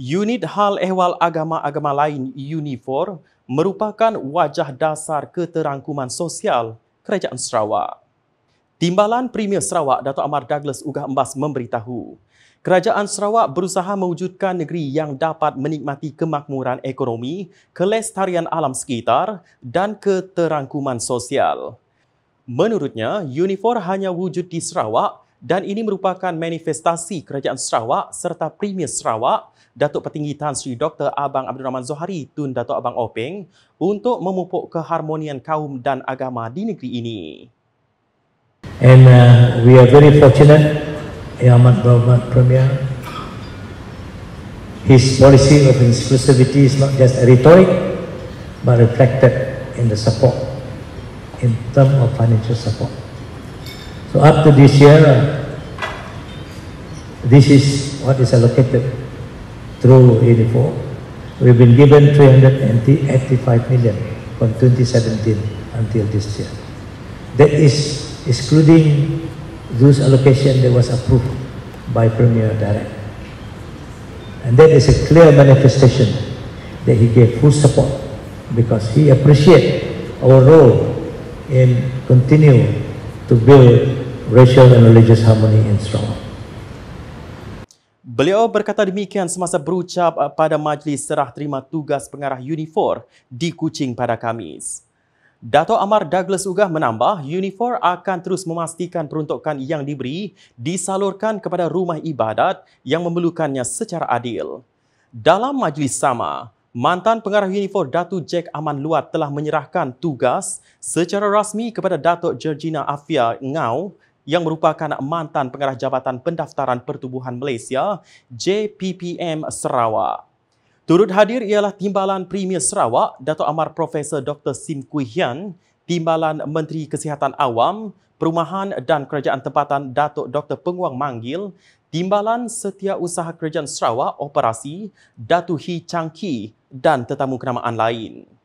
unit hal ehwal agama-agama lain Unifor merupakan wajah dasar keterangkuman sosial Kerajaan Sarawak. Timbalan Premier Sarawak Dato' Amar Douglas Ugah Embas memberitahu, Kerajaan Sarawak berusaha mewujudkan negeri yang dapat menikmati kemakmuran ekonomi, kelestarian alam sekitar dan keterangkuman sosial. Menurutnya, Unifor hanya wujud di Sarawak dan ini merupakan manifestasi Kerajaan Sarawak serta Premier Sarawak Datuk Petinggi Tan Sri Dr. Abang Abdul Rahman Zohari Tun Datuk Abang Openg untuk memupuk keharmonian kaum dan agama di negeri ini. And uh, we are very fortunate Yang Amat Berhormat Premier His policy of inclusivity is not just a rhetoric but reflected in the support in terms of financial support. So up to this year, uh, this is what is allocated through 84. We've been given 385 million from 2017 until this year. That is excluding those allocation that was approved by Premier Direct. And that is a clear manifestation that he gave full support because he appreciated our role in continuing to build racial and religious harmony in Sarawak. Beliau berkata demikian semasa berucap eh, pada majlis serah terima tugas pengarah Unifor di Kuching pada Kamis. Dato' Amar Douglas Ugah menambah Unifor akan terus memastikan peruntukan yang diberi disalurkan kepada rumah ibadat yang memerlukannya secara adil. Dalam majlis sama, mantan pengarah Unifor Datu Jack Aman Luat telah menyerahkan tugas secara rasmi kepada Datuk Georgina Afia Ngau yang merupakan mantan pengarah Jabatan Pendaftaran Pertubuhan Malaysia, JPPM Sarawak. Turut hadir ialah Timbalan Premier Sarawak, Datuk Amar Profesor Dr. Sim Kui Hian, Timbalan Menteri Kesihatan Awam, Perumahan dan Kerajaan Tempatan Datuk Dr. Penguang Manggil, Timbalan Setiausaha Kerajaan Sarawak Operasi, Datu Hi Changki dan tetamu kenamaan lain.